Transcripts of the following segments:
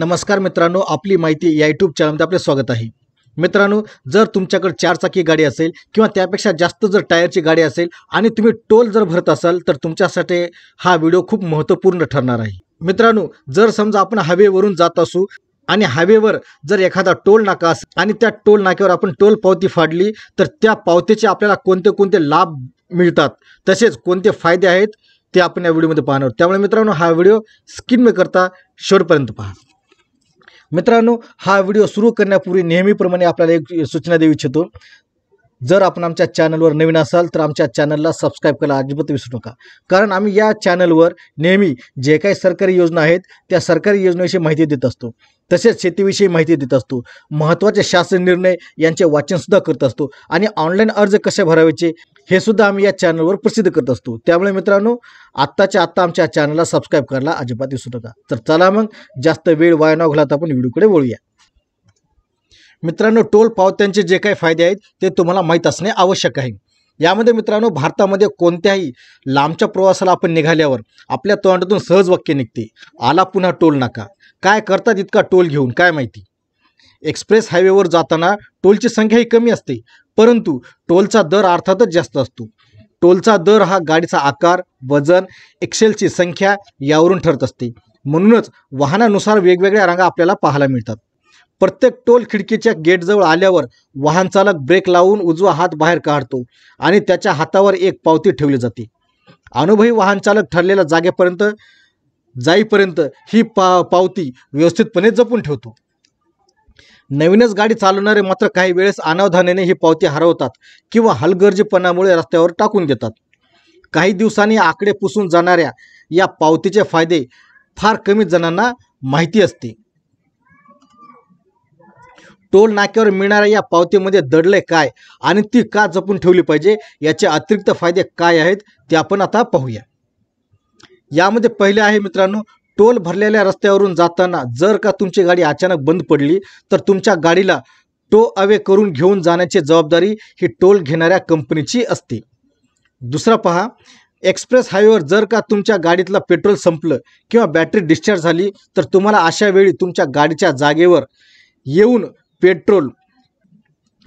नमस्कार मित्रांनो आपली माहिती या यूट्यूब चॅनलमध्ये आपले स्वागत आहे मित्रांनो जर तुमच्याकडे चारचाकी गाडी असेल किंवा त्यापेक्षा जास्त जर टायरची गाडी असेल आणि तुम्ही टोल जर भरत असाल तर तुमच्यासाठी हा व्हिडिओ खूप महत्त्वपूर्ण ठरणार आहे मित्रांनो जर समजा आपण हवेवरून जात असू आणि हवेवर जर एखादा टोल नाका असेल आणि त्या टोल नाक्यावर आपण टोल पावती फाडली तर त्या पावतीचे आपल्याला कोणते कोणते लाभ मिळतात तसेच कोणते फायदे आहेत ते आपण या व्हिडिओमध्ये पाहणार त्यामुळे मित्रांनो हा व्हिडिओ स्किन करता शेवटपर्यंत पहा मित्रांनो हा व्हिडिओ सुरू करण्यापूर्वी नेहमीप्रमाणे आपल्याला एक सूचना देऊ इच्छितो जर आपण आमच्या चॅनलवर नवीन असाल तर आमच्या चॅनलला सबस्क्राईब करायला अजिबात विसरू नका कारण आम्ही या चॅनलवर नेहमी जे काही सरकारी योजना आहेत त्या सरकारी योजनेविषयी माहिती देत असतो तसेच शेतीविषयी माहिती देत असतो महत्त्वाचे शासन निर्णय यांचे वाचनसुद्धा करत असतो आणि ऑनलाईन अर्ज कसे भरावायचे हे सुद्धा आम्ही या चॅनलवर प्रसिद्ध करत असतो त्यामुळे मित्रांनो आत्ताच्या आत्ता आमच्या चॅनलला सबस्क्राईब करायला अजिबात दिसू नका तर चला मग जास्त वेळ वाया न घालत आपण व्हिडिओकडे वळूया मित्रांनो टोल पावत्यांचे जे काही फायदे आहेत ते तुम्हाला माहीत असणे आवश्यक आहे यामध्ये मित्रांनो भारतामध्ये कोणत्याही लांबच्या प्रवासाला आपण निघाल्यावर आपल्या तोंडातून सहज वाक्य निघते आला पुन्हा टोल नाका काय करतात इतका टोल घेऊन काय माहिती एक्सप्रेस हायवेवर जाताना टोलची संख्याही कमी असते परंतु टोलचा दर अर्थातच जास्त असतो टोलचा दर हा गाडीचा आकार वजन एक्सेलची संख्या यावरून ठरत असते म्हणूनच वाहनानुसार वेगवेगळ्या रांगा आपल्याला पाहायला मिळतात प्रत्येक टोल खिडकीच्या गेटजवळ आल्यावर वाहन चालक ब्रेक लावून उजवा हात बाहेर काढतो आणि त्याच्या हातावर एक पावती ठेवली जाते अनुभवी वाहन चालक ठरलेल्या जागेपर्यंत जाईपर्यंत ही पा पावती व्यवस्थितपणे जपून ठेवतो नवीनच गाडी चालवणारे मात्र काही वेळेस अनावधानाने ही पावती हरवतात किंवा हलगर्जीपणामुळे रस्त्यावर टाकून देतात काही दिवसांनी आकडे पुसून जाणाऱ्या या पावतीचे फायदे फार कमी जणांना माहिती असते टोल नाक्यावर मिळणाऱ्या या पावतीमध्ये दडले काय आणि ती का जपून ठेवली पाहिजे याचे अतिरिक्त फायदे काय आहेत ते आपण आता पाहूया यामध्ये पहिले आहे मित्रांनो टोल भरलेल्या रस्त्यावरून जाताना जर का तुमची गाडी अचानक बंद पडली तर तुमच्या गाडीला टो अवे करून घेऊन जाण्याची जबाबदारी ही टोल घेणाऱ्या कंपनीची असते दुसरा पहा एक्सप्रेस हायवेवर जर का तुमच्या गाडीतलं पेट्रोल संपलं किंवा बॅटरी डिस्चार्ज झाली तर तुम्हाला अशा वेळी तुमच्या गाडीच्या जागेवर येऊन पेट्रोल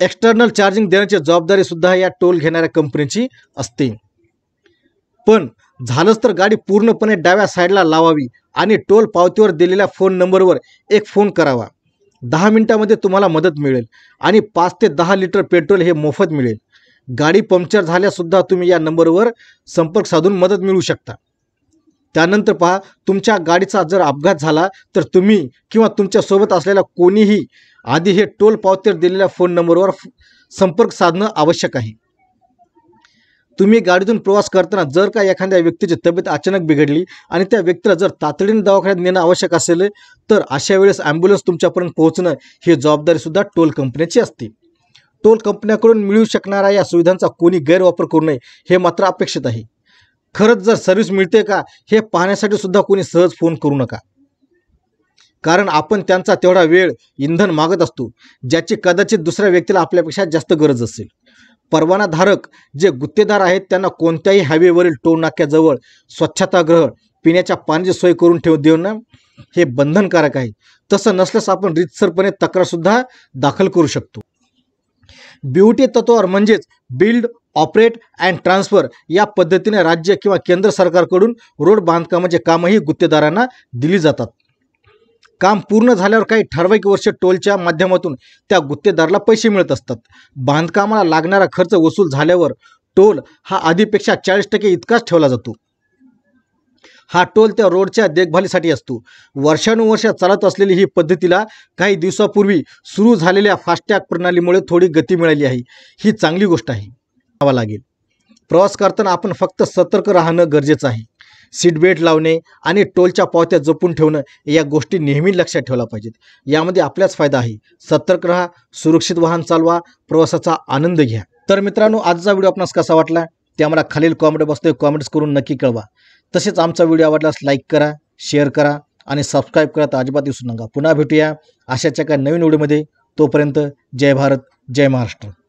एक्स्टर्नल चार्जिंग देण्याची जबाबदारीसुद्धा या टोल घेणाऱ्या कंपनीची असते पण झालंच तर गाडी पूर्णपणे डाव्या साईडला लावावी आणि टोल पावतीवर दिलेल्या फोन नंबरवर एक फोन करावा दहा मिनटामध्ये तुम्हाला मदत मिळेल आणि पाच ते दहा लिटर पेट्रोल हे मोफत मिळेल गाडी पंक्चर झाल्यासुद्धा तुम्ही या नंबरवर संपर्क साधून मदत मिळू शकता त्यानंतर पहा तुमच्या गाडीचा जर अपघात झाला तर तुम्ही किंवा तुमच्यासोबत असलेला कोणीही आधी हे टोल पावतीवर दिलेल्या फोन नंबरवर संपर्क साधणं आवश्यक आहे तुम्ही गाडीतून प्रवास करताना जर का एखाद्या व्यक्तीची तब्येत अचानक बिघडली आणि त्या व्यक्तीला जर तातडीने दवाखान्यात नेणं आवश्यक असेल तर अशा वेळेस ॲम्ब्युलन्स तुमच्यापर्यंत पोहोचणं ही जबाबदारीसुद्धा टोल कंपन्याची असते टोल कंपन्याकडून मिळू शकणाऱ्या या सुविधांचा कोणी गैरवापर करू नये हे मात्र अपेक्षित आहे खरंच जर सर्व्हिस मिळते का हे पाहण्यासाठी सुद्धा कोणी सहज फोन करू नका कारण आपण त्यांचा तेवढा वेळ इंधन मागत असतो ज्याची कदाचित दुसऱ्या व्यक्तीला आपल्यापेक्षा जास्त गरज असेल परवानाधारक जे गुत्तेदार आहेत त्यांना कोणत्याही हायवेवरील टोल नाक्याजवळ स्वच्छतागृह पिण्याच्या पाण्याची सोय करून ठेव न हे बंधनकारक आहे तसं नसल्यास आपण रितसरपणे तक्रारसुद्धा दाखल करू शकतो ब्युटी तत्वावर म्हणजेच बिल्ड ऑपरेट अँड ट्रान्सफर या पद्धतीने राज्य किंवा केंद्र सरकारकडून रोड बांधकामाचे कामही गुत्तेदारांना दिली जातात काम पूर्ण झाल्यावर काही ठराविक वर्ष टोलच्या माध्यमातून त्या गुत्तेदाराला पैसे मिळत असतात बांधकामाला लागणारा खर्च वसूल झाल्यावर टोल हा आधीपेक्षा चाळीस टक्के इतकाच ठेवला जातो हा टोल त्या रोडच्या देखभालीसाठी असतो वर्षानुवर्ष चालत असलेली ही पद्धतीला काही दिवसापूर्वी सुरू झालेल्या फास्टॅग प्रणालीमुळे थोडी गती मिळाली आहे ही चांगली गोष्ट आहे लागेल प्रवास करताना आपण फक्त सतर्क राहणं गरजेचं आहे सीट बेल्ट लावणे आणि टोलच्या पावत्या जपून ठेवणं या गोष्टी नेहमी लक्षात ठेवल्या पाहिजेत यामध्ये आपल्याच फायदा आहे सतर्क राहा सुरक्षित वाहन चालवा प्रवासाचा आनंद घ्या तर मित्रांनो आजचा व्हिडिओ आपणास कसा वाटला ते आम्हाला खालील कॉमेंट बसतोय कॉमेंट्स करून नक्की कळवा तसेच आमचा व्हिडिओ आवडल्यास लाईक करा शेअर करा आणि सबस्क्राईब करा तर अजिबात दिसू नका पुन्हा भेटूया अशाच्या काही नवीन व्हिडिओमध्ये तोपर्यंत जय भारत जय महाराष्ट्र